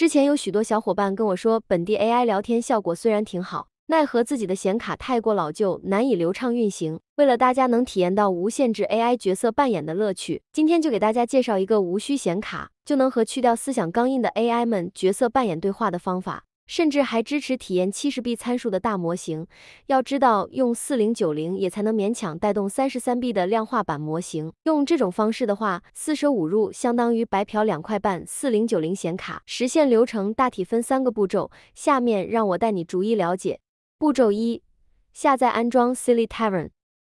之前有许多小伙伴跟我说，本地 AI 聊天效果虽然挺好，奈何自己的显卡太过老旧，难以流畅运行。为了大家能体验到无限制 AI 角色扮演的乐趣，今天就给大家介绍一个无需显卡就能和去掉思想钢印的 AI 们角色扮演对话的方法。甚至还支持体验七十 B 参数的大模型。要知道，用四零九零也才能勉强带动三十三 B 的量化版模型。用这种方式的话，四舍五入相当于白嫖两块半四零九零显卡。实现流程大体分三个步骤，下面让我带你逐一了解。步骤一：下载安装 Silly Tavern。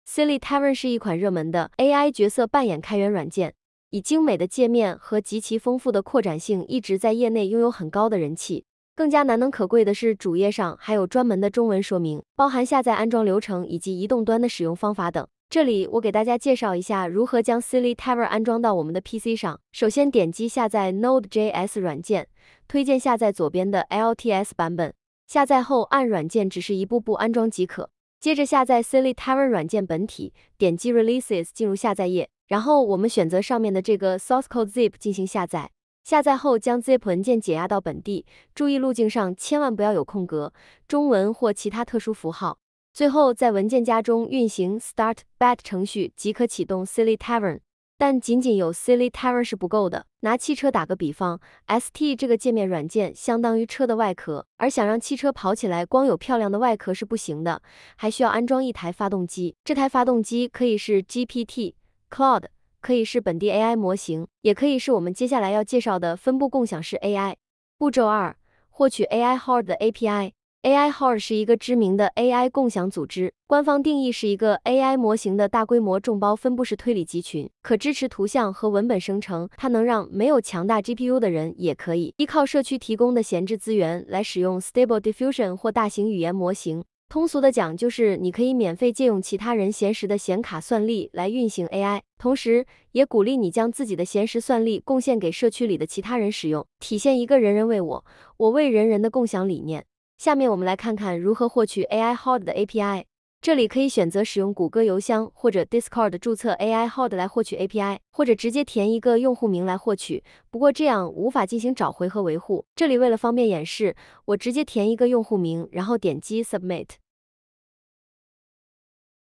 Silly Tavern 是一款热门的 AI 角色扮演开源软件，以精美的界面和极其丰富的扩展性，一直在业内拥有很高的人气。更加难能可贵的是，主页上还有专门的中文说明，包含下载安装流程以及移动端的使用方法等。这里我给大家介绍一下如何将 Silly Tower 安装到我们的 PC 上。首先点击下载 Node.js 软件，推荐下载左边的 LTS 版本。下载后按软件指示一步步安装即可。接着下载 Silly Tower 软件本体，点击 Releases 进入下载页，然后我们选择上面的这个 Source Code ZIP 进行下载。下载后将 zip 文件解压到本地，注意路径上千万不要有空格、中文或其他特殊符号。最后在文件夹中运行 start.bat 程序即可启动 Silly Tavern。但仅仅有 Silly Tavern 是不够的。拿汽车打个比方，ST 这个界面软件相当于车的外壳，而想让汽车跑起来，光有漂亮的外壳是不行的，还需要安装一台发动机。这台发动机可以是 GPT Cloud。可以是本地 AI 模型，也可以是我们接下来要介绍的分布共享式 AI。步骤二，获取 AI h r d 的 API。AI h r d 是一个知名的 AI 共享组织，官方定义是一个 AI 模型的大规模众包分布式推理集群，可支持图像和文本生成。它能让没有强大 GPU 的人也可以依靠社区提供的闲置资源来使用 Stable Diffusion 或大型语言模型。通俗的讲，就是你可以免费借用其他人闲时的显卡算力来运行 AI，同时也鼓励你将自己的闲时算力贡献给社区里的其他人使用，体现一个人人为我，我为人人的共享理念。下面我们来看看如何获取 AI Hold 的 API。这里可以选择使用谷歌邮箱或者 Discord 注册 AI Hold 来获取 API，或者直接填一个用户名来获取。不过这样无法进行找回和维护。这里为了方便演示，我直接填一个用户名，然后点击 Submit。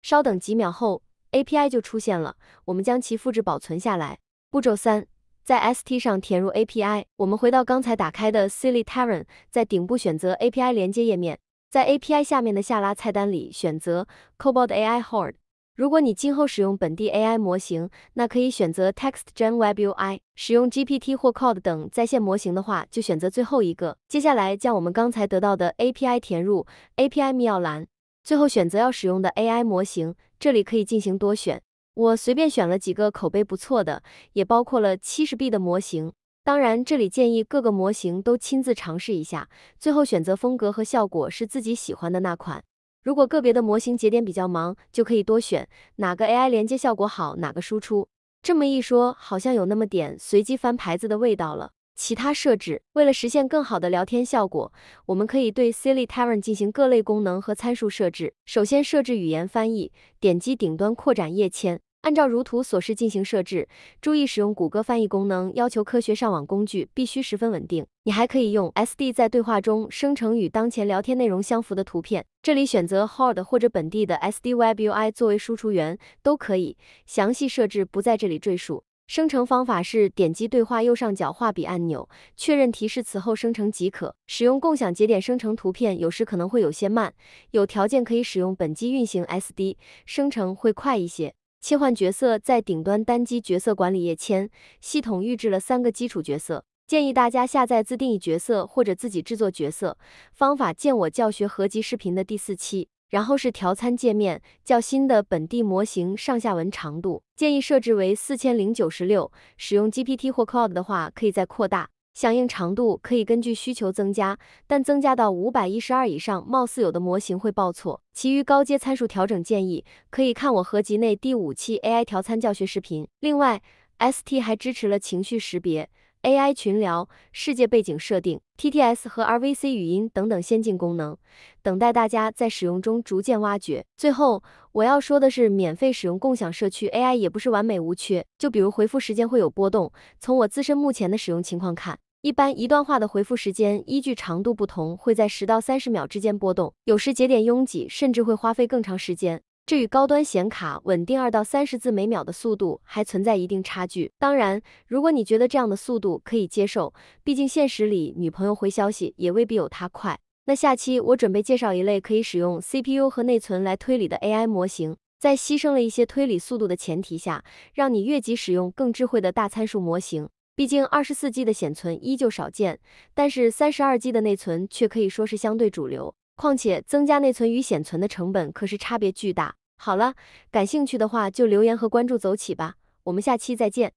稍等几秒后，API 就出现了，我们将其复制保存下来。步骤三，在 ST 上填入 API。我们回到刚才打开的 Silly Terrain，在顶部选择 API 连接页面，在 API 下面的下拉菜单里选择 c o a b o t AI Horde。如果你今后使用本地 AI 模型，那可以选择 Text Gen Web UI；使用 GPT 或 Cod e 等在线模型的话，就选择最后一个。接下来，将我们刚才得到的 API 填入 API 密钥栏。最后选择要使用的 AI 模型，这里可以进行多选。我随便选了几个口碑不错的，也包括了 70B 的模型。当然，这里建议各个模型都亲自尝试一下，最后选择风格和效果是自己喜欢的那款。如果个别的模型节点比较忙，就可以多选哪个 AI 连接效果好，哪个输出。这么一说，好像有那么点随机翻牌子的味道了。其他设置，为了实现更好的聊天效果，我们可以对 s i l l y t a v e r n 进行各类功能和参数设置。首先设置语言翻译，点击顶端扩展页签，按照如图所示进行设置。注意使用谷歌翻译功能，要求科学上网工具必须十分稳定。你还可以用 SD 在对话中生成与当前聊天内容相符的图片，这里选择 h o r d 或者本地的 SD WebUI 作为输出源都可以。详细设置不在这里赘述。生成方法是点击对话右上角画笔按钮，确认提示词后生成即可。使用共享节点生成图片有时可能会有些慢，有条件可以使用本机运行 SD 生成会快一些。切换角色在顶端单击角色管理页签，系统预置了三个基础角色，建议大家下载自定义角色或者自己制作角色，方法见我教学合集视频的第四期。然后是调参界面，较新的本地模型上下文长度建议设置为四千零九十六，使用 GPT 或 Cloud 的话可以再扩大。响应长度可以根据需求增加，但增加到五百一十二以上，貌似有的模型会报错。其余高阶参数调整建议可以看我合集内第五期 AI 调参教学视频。另外，ST 还支持了情绪识别。AI 群聊世界背景设定、TTS 和 RVC 语音等等先进功能，等待大家在使用中逐渐挖掘。最后我要说的是，免费使用共享社区 AI 也不是完美无缺，就比如回复时间会有波动。从我自身目前的使用情况看，一般一段话的回复时间依据长度不同，会在十到三十秒之间波动，有时节点拥挤，甚至会花费更长时间。这与高端显卡稳定二到三十字每秒的速度还存在一定差距。当然，如果你觉得这样的速度可以接受，毕竟现实里女朋友回消息也未必有她快。那下期我准备介绍一类可以使用 CPU 和内存来推理的 AI 模型，在牺牲了一些推理速度的前提下，让你越级使用更智慧的大参数模型。毕竟二十四 G 的显存依旧少见，但是三十二 G 的内存却可以说是相对主流。况且，增加内存与显存的成本可是差别巨大。好了，感兴趣的话就留言和关注，走起吧！我们下期再见。